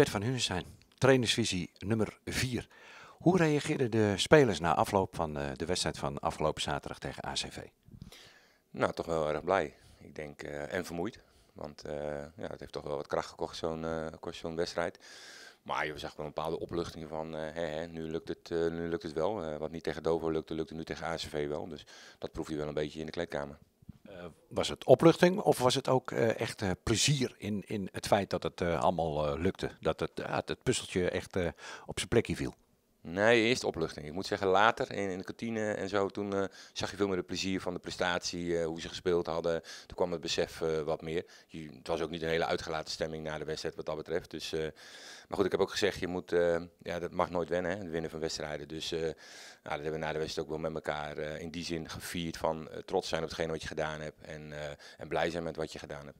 Bert van zijn trainersvisie nummer 4. Hoe reageerden de spelers na afloop van eh, de wedstrijd van afgelopen zaterdag tegen ACV? Nou, toch wel erg blij. Ik denk, eh, en vermoeid. Want eh, ja, het heeft toch wel wat kracht gekocht, zo'n wedstrijd. Maar je zag wel een bepaalde opluchting van, hè, nu, lukt het, nu lukt het wel. wat niet tegen Dover lukte, lukte nu tegen ACV wel. Dus dat proef je wel een beetje in de kleedkamer. Eh, was het opluchting of was het ook eh, echt eh, plezier in, in het feit dat het allemaal lukte? Dat het, het puzzeltje echt op zijn plekje viel? Nee, eerst opluchting. Ik moet zeggen, later in, in de kantine en zo, toen eh, zag je veel meer het plezier van de prestatie, eh, hoe ze gespeeld hadden. Toen kwam het besef eh, wat meer. het was ook niet een hele uitgelaten stemming na de wedstrijd wat dat betreft. Dus, maar goed, ik heb ook gezegd, je moet, ja, dat mag nooit wennen, hè, het winnen van wedstrijden. Dus nou, dat hebben we na de wedstrijd ook wel met elkaar in die zin gevierd van trots zijn op hetgeen wat je gedaan hebt en, en blij zijn met wat je gedaan hebt.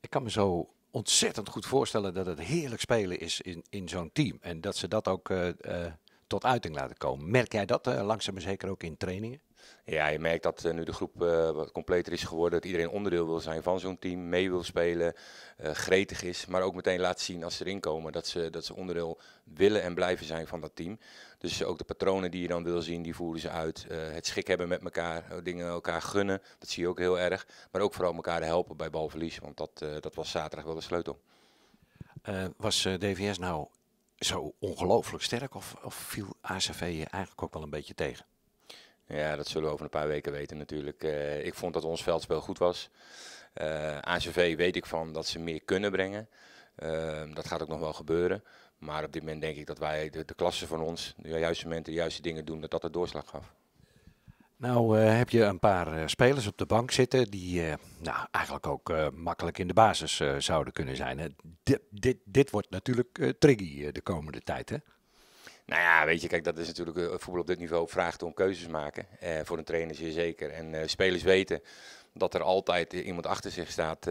Ik kan me zo ontzettend goed voorstellen dat het heerlijk spelen is in, in zo'n team. En dat ze dat ook eh, eh, tot uiting laten komen. Merk jij dat eh, langzaam en zeker ook in trainingen? Ja, je merkt dat eh, nu de groep eh, wat completer is geworden, dat iedereen onderdeel wil zijn van zo'n team, mee wil spelen, eh, gretig is, maar ook meteen laat zien als ze erin komen dat ze, dat ze onderdeel willen en blijven zijn van dat team. Dus ook de patronen die je dan wil zien, die voeren ze uit. het schik hebben met elkaar, dingen elkaar gunnen, dat zie je ook heel erg. Maar ook vooral elkaar helpen bij balverlies, want dat, dat was zaterdag wel de sleutel. was DVS nou zo ongelooflijk sterk of, of viel ACV je eigenlijk ook wel een beetje tegen? Ja, dat zullen we over een paar weken weten natuurlijk. Eh, ik vond dat ons veldspel goed was. Eh, ACV weet ik van dat ze meer kunnen brengen. Ehm, dat gaat ook nog wel gebeuren. Maar op dit moment denk ik dat wij de, de klasse van ons, de juiste momenten, de juiste dingen doen, dat dat de doorslag gaf. Nou eh, heb je een paar spelers op de bank zitten die nou, eigenlijk ook makkelijk in de basis zouden kunnen zijn. Dit, dit, dit wordt natuurlijk triggy de komende tijd. Hè? Nou ja, weet je, kijk, dat is natuurlijk eh, voetbal op dit niveau vraagt om keuzes maken. Eh, voor een trainer zeer zeker. En eh, spelers weten dat er altijd iemand achter zich staat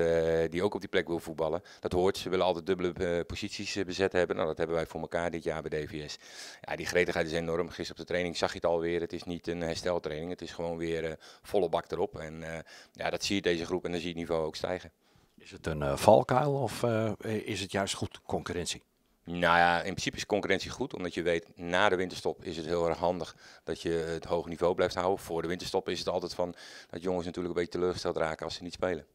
die ook op die plek wil voetballen. Dat hoort, ze willen altijd dubbele posities bezet hebben. Nou, dat hebben wij voor elkaar dit jaar bij DVS. Ja, die gretigheid is enorm. Gisteren op de training zag je het alweer. Het is niet een hersteltraining, het is gewoon weer volle bak erop. En ja, dat zie je deze groep en dan zie je het niveau ook stijgen. Is het een valkuil of is het juist goed concurrentie? Nou ja, in principe is concurrentie goed, omdat je weet na de winterstop is het heel erg handig dat je het hoog niveau blijft houden. Voor de winterstop is het altijd van dat jongens natuurlijk een beetje teleurgesteld raken als ze niet spelen.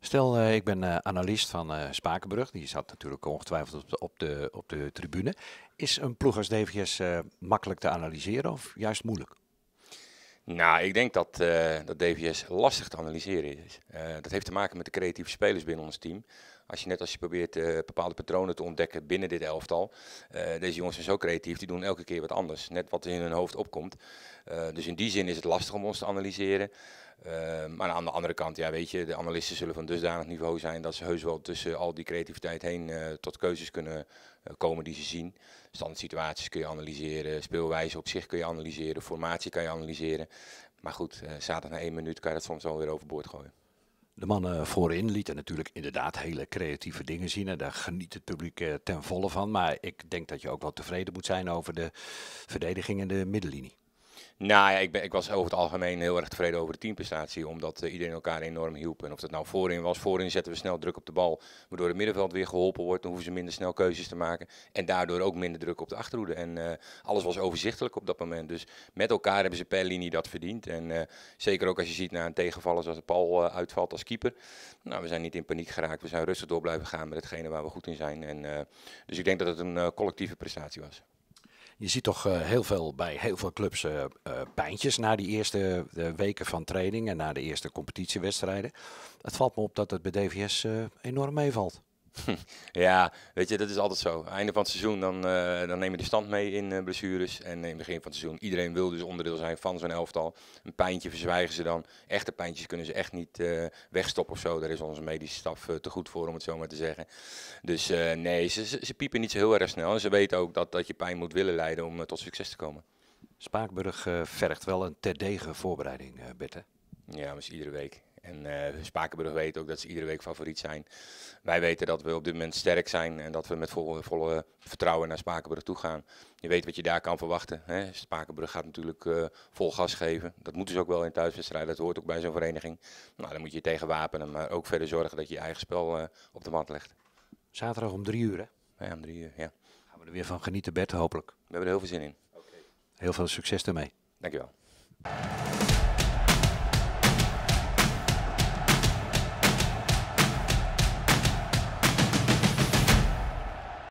Stel, eh, ik ben uh, analist van uh, Spakenbrug. Die zat natuurlijk ongetwijfeld op de, op de, op de tribune. Is een ploeg als DVS makkelijk te analyseren of juist moeilijk? Nou, ik denk dat, dat DVS lastig te analyseren is. dat heeft te maken met de creatieve spelers binnen ons team. Als je net als je probeert eh, bepaalde patronen te ontdekken binnen dit elftal. Eh, deze jongens zijn zo creatief, die doen elke keer wat anders. Net wat in hun hoofd opkomt. Eh, dus in die zin is het lastig om ons te analyseren. maar aan de andere kant, ja, weet je, de analisten zullen van dusdanig niveau zijn dat ze heus wel tussen al die creativiteit heen tot keuzes kunnen komen die ze zien. Standaard situaties kun je analyseren, speelwijze op zich kun je analyseren, formatie kan je analyseren. Maar goed, zaterdag na één minuut kan je dat soms wel weer overboord gooien. De mannen voorin lieten natuurlijk inderdaad hele creatieve dingen zien. En daar geniet het publiek eh, ten volle van. Maar ik denk dat je ook wel tevreden moet zijn over de verdediging en de middellinie. Nou ja, ik, ben, ik was over het algemeen heel erg tevreden over de teamprestatie. Omdat eh, iedereen elkaar enorm hielp. En of dat nou voorin was, voorin zetten we snel druk op de bal. Waardoor het middenveld weer geholpen wordt. Dan hoeven ze minder snel keuzes te maken. En daardoor ook minder druk op de achterhoede. En eh, alles was overzichtelijk op dat moment. Dus met elkaar hebben ze per linie dat verdiend. En eh, zeker ook als je ziet naar een tegenvaller zoals Paul uitvalt als keeper. Nou, we zijn niet in paniek geraakt. We zijn rustig door blijven gaan met hetgene waar we goed in zijn. En, dus ik denk dat het een collectieve prestatie was. Je ziet toch eh, heel veel bij heel veel clubs eh, eh, pijntjes na die eerste weken van training en na de eerste competitiewedstrijden. Het valt me op dat het bij DVS enorm meevalt. Ja, weet je, dat is altijd zo. Einde van het seizoen, dan, eh, dan nemen we de stand mee in eh, blessures. En in het begin van het seizoen, iedereen wil dus onderdeel zijn van zo'n elftal. Een pijntje verzwijgen ze dan. Echte pijntjes kunnen ze echt niet uh, wegstoppen of zo. Daar is onze medische staf te goed voor, om het zo maar te zeggen. Dus nee, ze, ze, piepen niet zo heel erg snel. En ze weten ook dat, dat je pijn moet willen leiden om tot succes te komen. Spaakburg vergt wel een terdege voorbereiding, Bette. Ja, maar is iedere week. En uh, eh, Spakenburg weet ook dat ze iedere week favoriet zijn. Wij weten dat we op dit moment sterk zijn en dat we met volle, volle vertrouwen naar Spakenburg toe gaan. Je weet wat je daar kan verwachten. Hè. Spakenburg gaat natuurlijk eh, vol gas geven. Dat moeten ze ook wel in thuiswedstrijden. Dat hoort ook bij zo'n vereniging. Nou, dan moet je tegen wapenen, maar ook verder zorgen dat je je eigen spel eh, op de mat legt. Zaterdag om drie uur, hè? Ja, om drie uur, ja. Gaan we er weer van genieten, bed, hopelijk. We hebben er heel veel zin in. Okay. Heel veel succes ermee. Dankjewel.